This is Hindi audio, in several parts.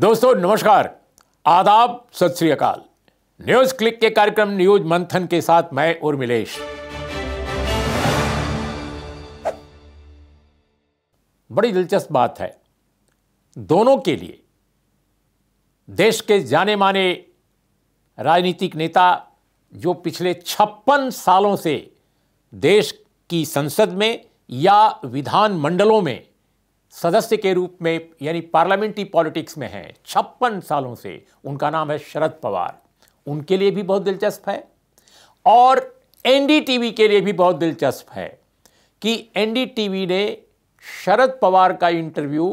दोस्तों नमस्कार आदाब सत श्री अकाल न्यूज क्लिक के कार्यक्रम न्यूज मंथन के साथ मैं उर्मिलेश बड़ी दिलचस्प बात है दोनों के लिए देश के जाने माने राजनीतिक नेता जो पिछले छप्पन सालों से देश की संसद में या विधानमंडलों में सदस्य के रूप में यानी पार्लियामेंट्री पॉलिटिक्स में हैं छप्पन सालों से उनका नाम है शरद पवार उनके लिए भी बहुत दिलचस्प है और एनडीटीवी के लिए भी बहुत दिलचस्प है कि एनडीटीवी ने शरद पवार का इंटरव्यू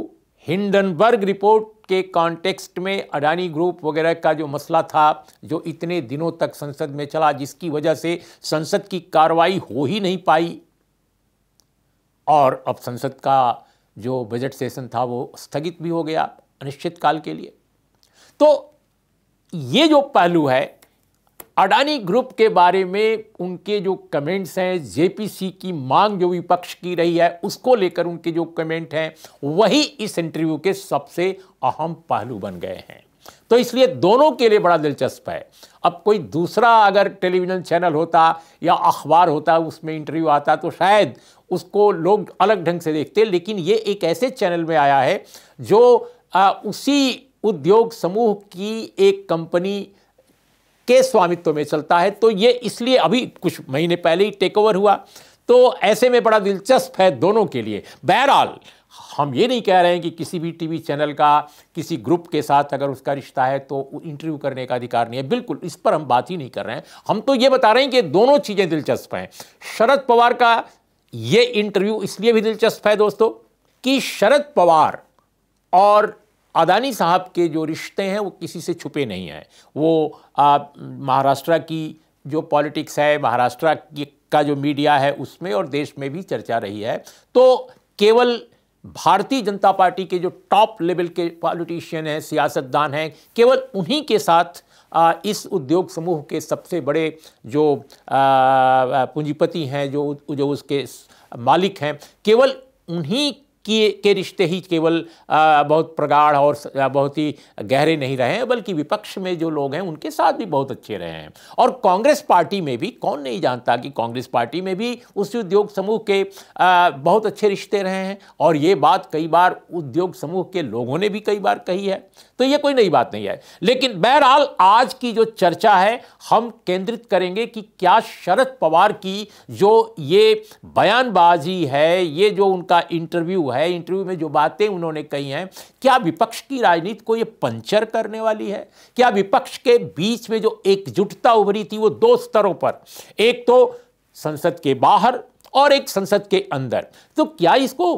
हिंडनबर्ग रिपोर्ट के कॉन्टेक्स्ट में अडानी ग्रुप वगैरह का जो मसला था जो इतने दिनों तक संसद में चला जिसकी वजह से संसद की कार्रवाई हो ही नहीं पाई और अब संसद का जो बजट सेशन था वो स्थगित भी हो गया अनिश्चित काल के लिए तो ये जो पहलू है अडानी ग्रुप के बारे में उनके जो कमेंट्स हैं जेपीसी की मांग जो विपक्ष की रही है उसको लेकर उनके जो कमेंट हैं वही इस इंटरव्यू के सबसे अहम पहलू बन गए हैं तो इसलिए दोनों के लिए बड़ा दिलचस्प है अब कोई दूसरा अगर टेलीविज़न चैनल होता या अखबार होता उसमें इंटरव्यू आता तो शायद उसको लोग अलग ढंग से देखते लेकिन ये एक ऐसे चैनल में आया है जो आ, उसी उद्योग समूह की एक कंपनी के स्वामित्व में चलता है तो ये इसलिए अभी कुछ महीने पहले ही टेक ओवर हुआ तो ऐसे में बड़ा दिलचस्प है दोनों के लिए बहरहाल हम ये नहीं कह रहे हैं कि किसी भी टीवी चैनल का किसी ग्रुप के साथ अगर उसका रिश्ता है तो इंटरव्यू करने का अधिकार नहीं है बिल्कुल इस पर हम बात ही नहीं कर रहे हैं हम तो ये बता रहे हैं कि दोनों चीज़ें दिलचस्प हैं शरद पवार का ये इंटरव्यू इसलिए भी दिलचस्प है दोस्तों कि शरद पवार और अदानी साहब के जो रिश्ते हैं वो किसी से छुपे नहीं हैं वो महाराष्ट्र की जो पॉलिटिक्स है महाराष्ट्र का जो मीडिया है उसमें और देश में भी चर्चा रही है तो केवल भारतीय जनता पार्टी के जो टॉप लेवल के पॉलिटिशियन हैं सियासतदान हैं केवल उन्हीं के साथ इस उद्योग समूह के सबसे बड़े जो पूंजीपति हैं जो जो उसके मालिक हैं केवल उन्हीं के के रिश्ते ही केवल बहुत प्रगाढ़ और बहुत ही गहरे नहीं रहे हैं बल्कि विपक्ष में जो लोग हैं उनके साथ भी बहुत अच्छे रहे हैं और कांग्रेस पार्टी में भी कौन नहीं जानता कि कांग्रेस पार्टी में भी उस उद्योग समूह के बहुत अच्छे रिश्ते रहे हैं और ये बात कई बार उद्योग समूह के लोगों ने भी कई बार कही है तो ये कोई नई बात नहीं है लेकिन बहरहाल आज की जो चर्चा है हम केंद्रित करेंगे कि क्या शरद पवार की जो ये बयानबाजी है ये जो उनका इंटरव्यू है इंटरव्यू में जो बातें उन्होंने कही हैं क्या विपक्ष की राजनीति को ये पंचर करने वाली है क्या विपक्ष के बीच में जो एकजुटता उभरी थी वो दो स्तरों पर एक तो संसद के बाहर और एक संसद के अंदर तो क्या इसको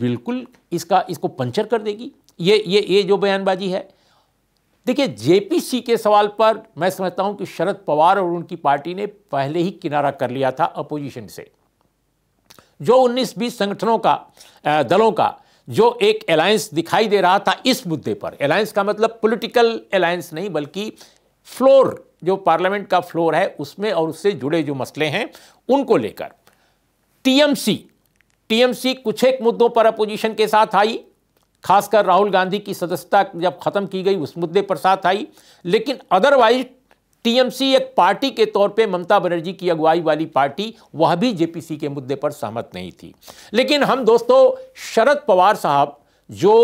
बिल्कुल इसका इसको पंचर कर देगी ये ये ये जो बयानबाजी है देखिए जेपीसी के सवाल पर मैं समझता हूं कि शरद पवार और उनकी पार्टी ने पहले ही किनारा कर लिया था अपोजिशन से जो 19-20 संगठनों का दलों का जो एक अलायंस दिखाई दे रहा था इस मुद्दे पर अलायंस का मतलब पॉलिटिकल अलायंस नहीं बल्कि फ्लोर जो पार्लियामेंट का फ्लोर है उसमें और उससे जुड़े जो मसले हैं उनको लेकर टीएमसी टीएमसी कुछ एक मुद्दों पर अपोजिशन के साथ आई खासकर राहुल गांधी की सदस्यता जब खत्म की गई उस मुद्दे पर साथ आई लेकिन अदरवाइज टीएमसी एक पार्टी के तौर पे ममता बनर्जी की अगुवाई वाली पार्टी वह भी जेपीसी के मुद्दे पर सहमत नहीं थी लेकिन हम दोस्तों शरद पवार साहब जो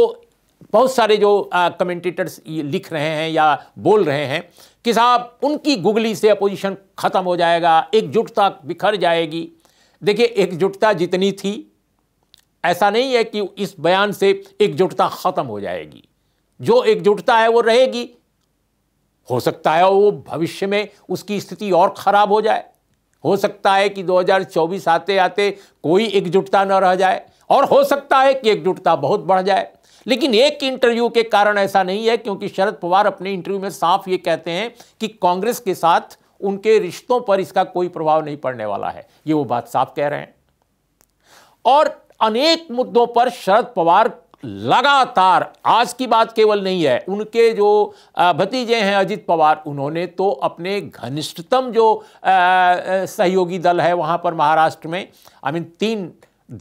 बहुत सारे जो कमेंटेटर्स लिख रहे हैं या बोल रहे हैं कि साहब उनकी गुगली से अपोजिशन ख़त्म हो जाएगा एकजुटता बिखर जाएगी देखिए एकजुटता जितनी थी ऐसा नहीं है कि इस बयान से एकजुटता ख़त्म हो जाएगी जो एकजुटता है वो रहेगी हो सकता है वो भविष्य में उसकी स्थिति और खराब हो जाए हो सकता है कि 2024 आते आते कोई एकजुटता न रह जाए और हो सकता है कि एकजुटता बहुत बढ़ जाए लेकिन एक इंटरव्यू के कारण ऐसा नहीं है क्योंकि शरद पवार अपने इंटरव्यू में साफ ये कहते हैं कि कांग्रेस के साथ उनके रिश्तों पर इसका कोई प्रभाव नहीं पड़ने वाला है ये वो बात साफ कह रहे हैं और अनेक मुद्दों पर शरद पवार लगातार आज की बात केवल नहीं है उनके जो भतीजे हैं अजित पवार उन्होंने तो अपने घनिष्ठतम जो सहयोगी दल है वहां पर महाराष्ट्र में आई मीन तीन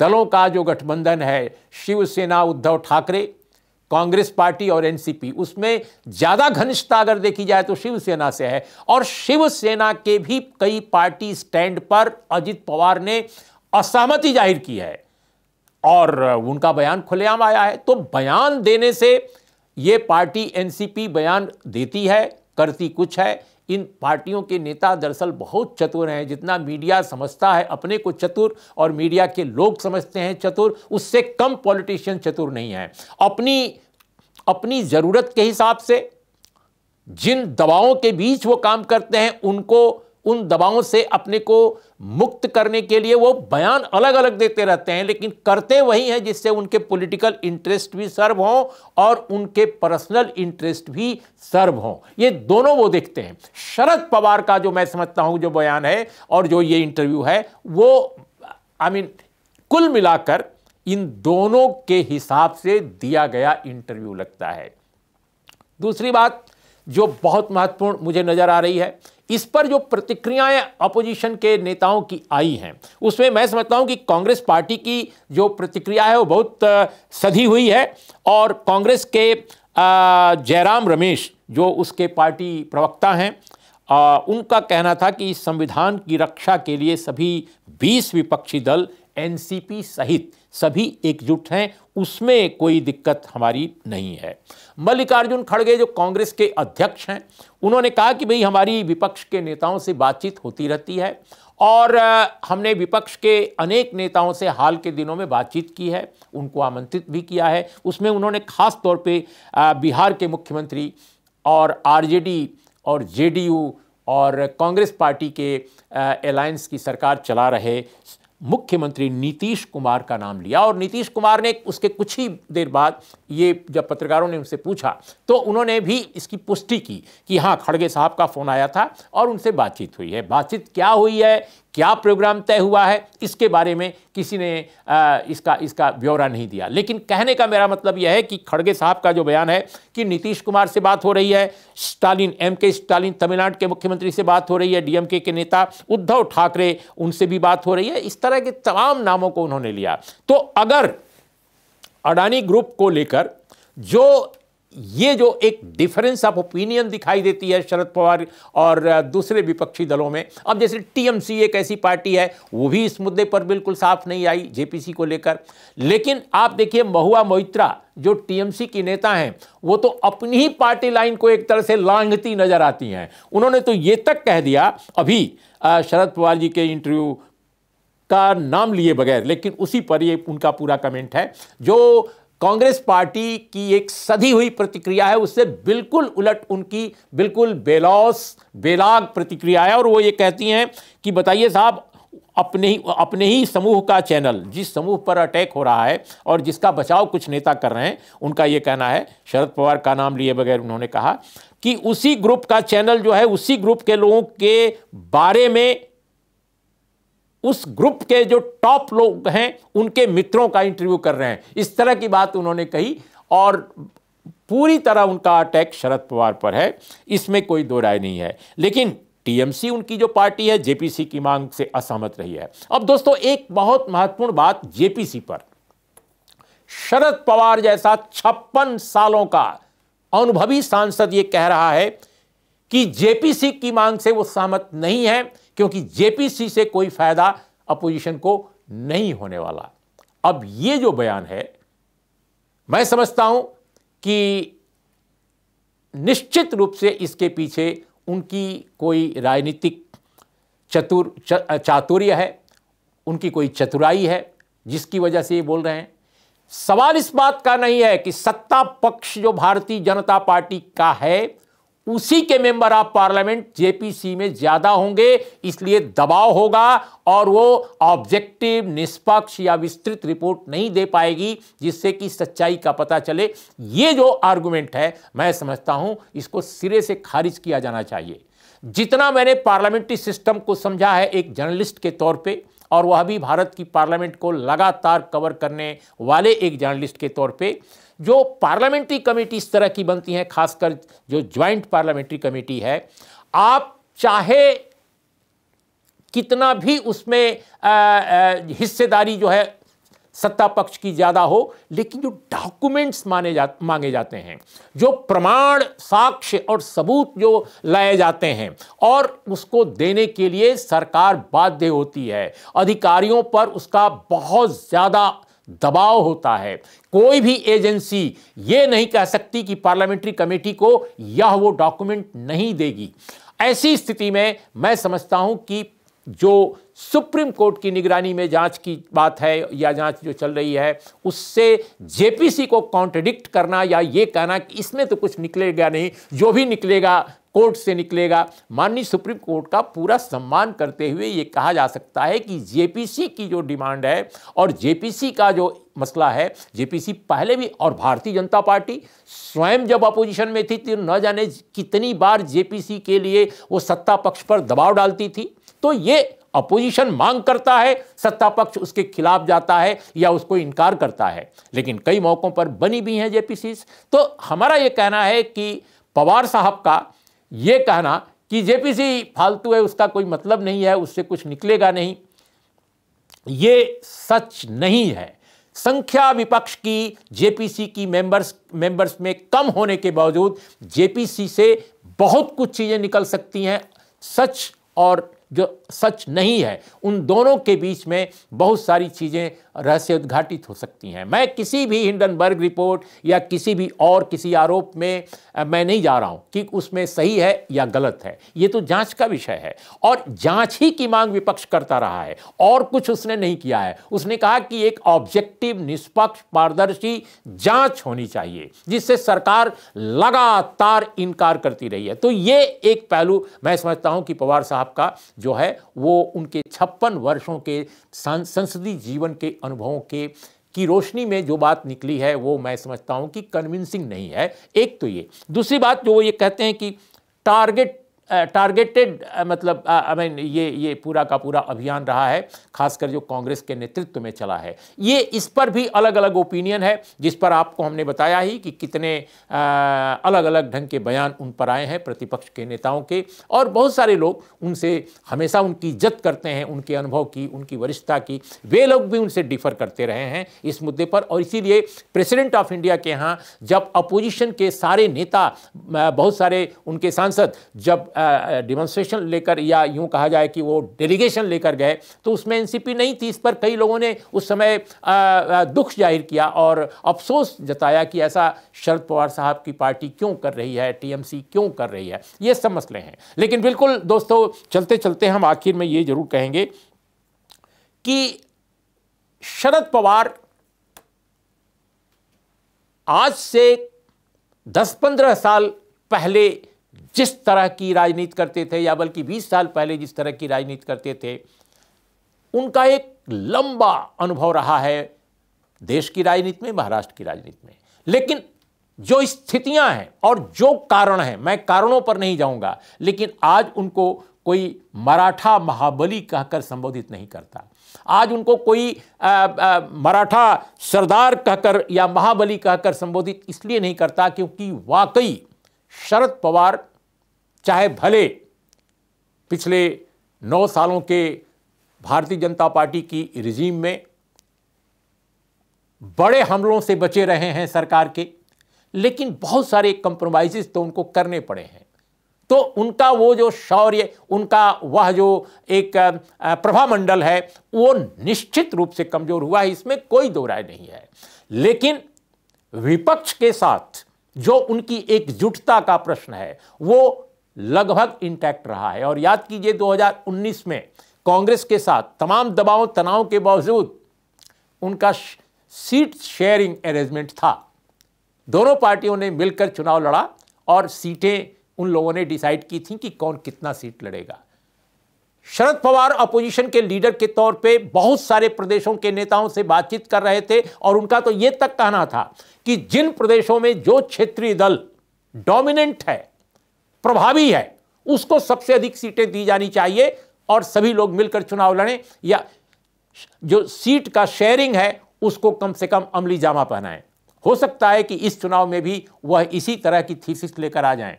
दलों का जो गठबंधन है शिवसेना उद्धव ठाकरे कांग्रेस पार्टी और एनसीपी उसमें ज़्यादा घनिष्ठता अगर देखी जाए तो शिवसेना से है और शिवसेना के भी कई पार्टी स्टैंड पर अजित पवार ने असहमति जाहिर की है और उनका बयान खुलेआम आया है तो बयान देने से ये पार्टी एनसीपी बयान देती है करती कुछ है इन पार्टियों के नेता दरअसल बहुत चतुर हैं जितना मीडिया समझता है अपने को चतुर और मीडिया के लोग समझते हैं चतुर उससे कम पॉलिटिशियन चतुर नहीं है अपनी अपनी ज़रूरत के हिसाब से जिन दबावों के बीच वो काम करते हैं उनको उन दबावों से अपने को मुक्त करने के लिए वो बयान अलग अलग देते रहते हैं लेकिन करते वही हैं जिससे उनके पॉलिटिकल इंटरेस्ट भी सर्व हों और उनके पर्सनल इंटरेस्ट भी सर्व हों ये दोनों वो देखते हैं शरद पवार का जो मैं समझता हूँ जो बयान है और जो ये इंटरव्यू है वो आई I मीन mean, कुल मिलाकर इन दोनों के हिसाब से दिया गया इंटरव्यू लगता है दूसरी बात जो बहुत महत्वपूर्ण मुझे नज़र आ रही है इस पर जो प्रतिक्रियाएं अपोजिशन के नेताओं की आई हैं उसमें मैं समझता हूं कि कांग्रेस पार्टी की जो प्रतिक्रिया है वो बहुत सधी हुई है और कांग्रेस के जयराम रमेश जो उसके पार्टी प्रवक्ता हैं उनका कहना था कि संविधान की रक्षा के लिए सभी 20 विपक्षी दल एनसीपी सहित सभी एकजुट हैं उसमें कोई दिक्कत हमारी नहीं है मल्लिकार्जुन खड़गे जो कांग्रेस के अध्यक्ष हैं उन्होंने कहा कि भाई हमारी विपक्ष के नेताओं से बातचीत होती रहती है और हमने विपक्ष के अनेक नेताओं से हाल के दिनों में बातचीत की है उनको आमंत्रित भी किया है उसमें उन्होंने खास तौर पे बिहार के मुख्यमंत्री और आरजेडी और जेडीयू और कांग्रेस पार्टी के अलायंस की सरकार चला रहे मुख्यमंत्री नीतीश कुमार का नाम लिया और नीतीश कुमार ने उसके कुछ ही देर बाद ये जब पत्रकारों ने उनसे पूछा तो उन्होंने भी इसकी पुष्टि की कि हाँ खड़गे साहब का फ़ोन आया था और उनसे बातचीत हुई है बातचीत क्या हुई है क्या प्रोग्राम तय हुआ है इसके बारे में किसी ने आ, इसका इसका ब्यौरा नहीं दिया लेकिन कहने का मेरा मतलब यह है कि खड़गे साहब का जो बयान है कि नीतीश कुमार से बात हो रही है स्टालिन एम के स्टालिन तमिलनाडु के मुख्यमंत्री से बात हो रही है डीएमके के नेता उद्धव ठाकरे उनसे भी बात हो रही है इस तरह के तमाम नामों को उन्होंने लिया तो अगर अडानी ग्रुप को लेकर जो ये जो एक डिफरेंस ऑफ ओपिनियन दिखाई देती है शरद पवार और दूसरे विपक्षी दलों में अब जैसे टीएमसी एक ऐसी पार्टी है वो भी इस मुद्दे पर बिल्कुल साफ नहीं आई जेपीसी को लेकर लेकिन आप देखिए महुआ मोहित्रा जो टीएमसी की नेता हैं वो तो अपनी ही पार्टी लाइन को एक तरह से लांघती नजर आती हैं उन्होंने तो ये तक कह दिया अभी शरद पवार जी के इंटरव्यू का नाम लिए बगैर लेकिन उसी पर ये उनका पूरा कमेंट है जो कांग्रेस पार्टी की एक सधी हुई प्रतिक्रिया है उससे बिल्कुल उलट उनकी बिल्कुल बेलौस बेलाग प्रतिक्रिया है और वो ये कहती हैं कि बताइए साहब अपने ही अपने ही समूह का चैनल जिस समूह पर अटैक हो रहा है और जिसका बचाव कुछ नेता कर रहे हैं उनका ये कहना है शरद पवार का नाम लिए बगैर उन्होंने कहा कि उसी ग्रुप का चैनल जो है उसी ग्रुप के लोगों के बारे में उस ग्रुप के जो टॉप लोग हैं उनके मित्रों का इंटरव्यू कर रहे हैं इस तरह की बात उन्होंने कही और पूरी तरह उनका अटैक शरद पवार पर है इसमें कोई दो राय नहीं है लेकिन टीएमसी उनकी जो पार्टी है जेपीसी की मांग से असहमत रही है अब दोस्तों एक बहुत महत्वपूर्ण बात जेपीसी पर शरद पवार जैसा छप्पन सालों का अनुभवी सांसद यह कह रहा है कि जेपीसी की मांग से वो सहमत नहीं है क्योंकि जेपीसी से कोई फायदा अपोजिशन को नहीं होने वाला अब ये जो बयान है मैं समझता हूं कि निश्चित रूप से इसके पीछे उनकी कोई राजनीतिक चतुर च, चातुर्य है उनकी कोई चतुराई है जिसकी वजह से ये बोल रहे हैं सवाल इस बात का नहीं है कि सत्ता पक्ष जो भारतीय जनता पार्टी का है उसी के मेंबर ऑफ पार्लियामेंट जेपीसी में ज्यादा होंगे इसलिए दबाव होगा और वो ऑब्जेक्टिव निष्पक्ष या विस्तृत रिपोर्ट नहीं दे पाएगी जिससे कि सच्चाई का पता चले ये जो आर्गुमेंट है मैं समझता हूं इसको सिरे से खारिज किया जाना चाहिए जितना मैंने पार्लियामेंट्री सिस्टम को समझा है एक जर्नलिस्ट के तौर पर और वह भी भारत की पार्लियामेंट को लगातार कवर करने वाले एक जर्नलिस्ट के तौर पर जो पार्लियामेंट्री कमेटी इस तरह की बनती हैं खासकर जो ज्वाइंट पार्लियामेंट्री कमेटी है आप चाहे कितना भी उसमें हिस्सेदारी जो है सत्ता पक्ष की ज़्यादा हो लेकिन जो डॉक्यूमेंट्स माने जा मांगे जाते हैं जो प्रमाण साक्ष्य और सबूत जो लाए जाते हैं और उसको देने के लिए सरकार बाध्य होती है अधिकारियों पर उसका बहुत ज़्यादा दबाव होता है कोई भी एजेंसी ये नहीं कह सकती कि पार्लियामेंट्री कमेटी को यह वो डॉक्यूमेंट नहीं देगी ऐसी स्थिति में मैं समझता हूं कि जो सुप्रीम कोर्ट की निगरानी में जांच की बात है या जांच जो चल रही है उससे जेपीसी को कॉन्ट्रडिक्ट करना या ये कहना कि इसमें तो कुछ निकलेगा नहीं जो भी निकलेगा कोर्ट से निकलेगा माननीय सुप्रीम कोर्ट का पूरा सम्मान करते हुए ये कहा जा सकता है कि जेपीसी की जो डिमांड है और जेपीसी का जो मसला है जेपीसी पहले भी और भारतीय जनता पार्टी स्वयं जब अपोजिशन में थी तो न जाने कितनी बार जेपीसी के लिए वो सत्ता पक्ष पर दबाव डालती थी तो ये अपोजिशन मांग करता है सत्ता पक्ष उसके खिलाफ जाता है या उसको इनकार करता है लेकिन कई मौक़ों पर बनी भी हैं जेपीसी तो हमारा ये कहना है कि पवार साहब का ये कहना कि जेपीसी फालतू है उसका कोई मतलब नहीं है उससे कुछ निकलेगा नहीं ये सच नहीं है संख्या विपक्ष की जेपीसी की मेंबर्स मेंबर्स में कम होने के बावजूद जेपीसी से बहुत कुछ चीज़ें निकल सकती हैं सच और जो सच नहीं है उन दोनों के बीच में बहुत सारी चीज़ें रहस्य उद्घाटित हो सकती हैं मैं किसी भी हिंडनबर्ग रिपोर्ट या किसी भी और किसी आरोप में मैं नहीं जा रहा हूं कि उसमें सही है या गलत है ये तो जांच का विषय है और जांच ही की मांग विपक्ष करता रहा है और कुछ उसने नहीं किया है उसने कहा कि एक ऑब्जेक्टिव निष्पक्ष पारदर्शी जांच होनी चाहिए जिससे सरकार लगातार इनकार करती रही है तो ये एक पहलू मैं समझता हूं कि पवार साहब का जो है वो उनके छप्पन वर्षों के संसदीय जीवन के अनुभवों के की रोशनी में जो बात निकली है वो मैं समझता हूँ कि कन्विंसिंग नहीं है एक तो ये दूसरी बात जो वो ये कहते हैं कि टारगेट टारगेटेड मतलब आई मीन ये ये पूरा का पूरा अभियान रहा है खासकर जो कांग्रेस के नेतृत्व में चला है ये इस पर भी अलग अलग ओपिनियन है जिस पर आपको हमने बताया ही कि कितने आ, अलग अलग ढंग के बयान उन पर आए हैं प्रतिपक्ष के नेताओं के और बहुत सारे लोग उनसे हमेशा उनकी इज्जत करते हैं उनके अनुभव की उनकी वरिष्ठता की वे लोग भी उनसे डिफर करते रहे हैं इस मुद्दे पर और इसीलिए प्रेसिडेंट ऑफ इंडिया के यहाँ जब अपोजिशन के सारे नेता बहुत सारे उनके सांसद जब आ, डिमॉन्स्ट्रेशन लेकर या यूं कहा जाए कि वो डेलीगेशन लेकर गए तो उसमें एनसीपी नहीं थी इस पर कई लोगों ने उस समय दुख जाहिर किया और अफसोस जताया कि ऐसा शरद पवार साहब की पार्टी क्यों कर रही है टीएमसी क्यों कर रही है ये सब मसले हैं लेकिन बिल्कुल दोस्तों चलते चलते हम आखिर में ये जरूर कहेंगे कि शरद पवार आज से 10-15 साल पहले जिस तरह की राजनीति करते थे या बल्कि 20 साल पहले जिस तरह की राजनीति करते थे उनका एक लंबा अनुभव रहा है देश की राजनीति में महाराष्ट्र की राजनीति में लेकिन जो स्थितियां हैं और जो कारण हैं मैं कारणों पर नहीं जाऊंगा लेकिन आज उनको कोई मराठा महाबली कहकर संबोधित नहीं करता आज उनको कोई मराठा सरदार कहकर या महाबली कहकर संबोधित इसलिए नहीं करता क्योंकि वाकई शरद पवार चाहे भले पिछले नौ सालों के भारतीय जनता पार्टी की रिजीम में बड़े हमलों से बचे रहे हैं सरकार के लेकिन बहुत सारे कंप्रोमाइजेस तो उनको करने पड़े हैं तो उनका वो जो शौर्य उनका वह जो एक प्रभा मंडल है वो निश्चित रूप से कमज़ोर हुआ है इसमें कोई दो राय नहीं है लेकिन विपक्ष के साथ जो उनकी एकजुटता का प्रश्न है वो लगभग इंटैक्ट रहा है और याद कीजिए 2019 में कांग्रेस के साथ तमाम दबाव तनाव के बावजूद उनका सीट शेयरिंग अरेंजमेंट था दोनों पार्टियों ने मिलकर चुनाव लड़ा और सीटें उन लोगों ने डिसाइड की थी कि कौन कितना सीट लड़ेगा शरद पवार अपोजिशन के लीडर के तौर पे बहुत सारे प्रदेशों के नेताओं से बातचीत कर रहे थे और उनका तो ये तक कहना था कि जिन प्रदेशों में जो क्षेत्रीय दल डोमिनेंट है प्रभावी है उसको सबसे अधिक सीटें दी जानी चाहिए और सभी लोग मिलकर चुनाव लड़ें या जो सीट का शेयरिंग है उसको कम से कम अमली जामा पहनाएं हो सकता है कि इस चुनाव में भी वह इसी तरह की थीसिस लेकर आ जाएं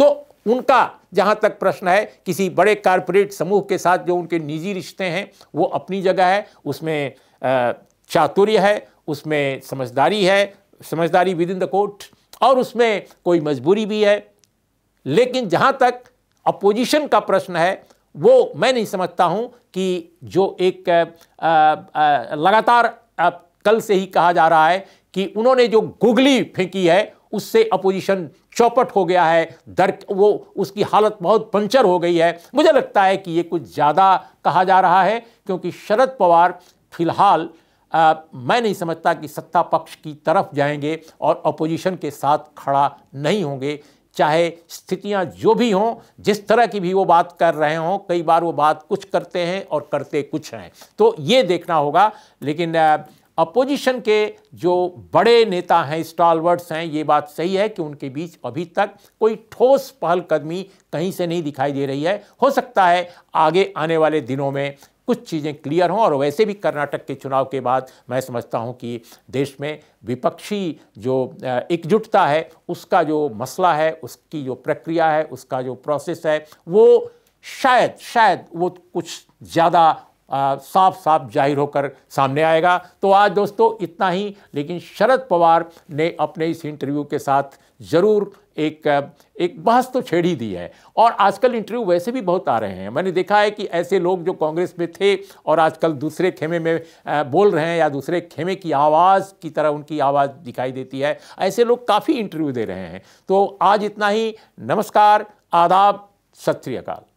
तो उनका जहाँ तक प्रश्न है किसी बड़े कारपोरेट समूह के साथ जो उनके निजी रिश्ते हैं वो अपनी जगह है उसमें चातुर्य है उसमें समझदारी है समझदारी विद इन द कोर्ट और उसमें कोई मजबूरी भी है लेकिन जहाँ तक अपोजिशन का प्रश्न है वो मैं नहीं समझता हूँ कि जो एक लगातार कल से ही कहा जा रहा है कि उन्होंने जो गुगली फेंकी है उससे अपोजिशन चौपट हो गया है दर वो उसकी हालत बहुत पंचर हो गई है मुझे लगता है कि ये कुछ ज़्यादा कहा जा रहा है क्योंकि शरद पवार फिलहाल मैं नहीं समझता कि सत्ता पक्ष की तरफ जाएंगे और अपोजिशन के साथ खड़ा नहीं होंगे चाहे स्थितियां जो भी हों जिस तरह की भी वो बात कर रहे हों कई बार वो बात कुछ करते हैं और करते कुछ हैं तो ये देखना होगा लेकिन आ, अपोजिशन के जो बड़े नेता हैं स्टॉलवर्ड्स हैं ये बात सही है कि उनके बीच अभी तक कोई ठोस पहल कदमी कहीं से नहीं दिखाई दे रही है हो सकता है आगे आने वाले दिनों में कुछ चीज़ें क्लियर हों और वैसे भी कर्नाटक के चुनाव के बाद मैं समझता हूं कि देश में विपक्षी जो एकजुटता है उसका जो मसला है उसकी जो प्रक्रिया है उसका जो प्रोसेस है वो शायद शायद वो कुछ ज़्यादा साफ साफ जाहिर होकर सामने आएगा तो आज दोस्तों इतना ही लेकिन शरद पवार ने अपने इस इंटरव्यू के साथ ज़रूर एक एक बहस तो छेड़ी दी है और आजकल इंटरव्यू वैसे भी बहुत आ रहे हैं मैंने देखा है कि ऐसे लोग जो कांग्रेस में थे और आजकल दूसरे खेमे में बोल रहे हैं या दूसरे खेमे की आवाज़ की तरह उनकी आवाज़ दिखाई देती है ऐसे लोग काफ़ी इंटरव्यू दे रहे हैं तो आज इतना ही नमस्कार आदाब सत श्रीकाल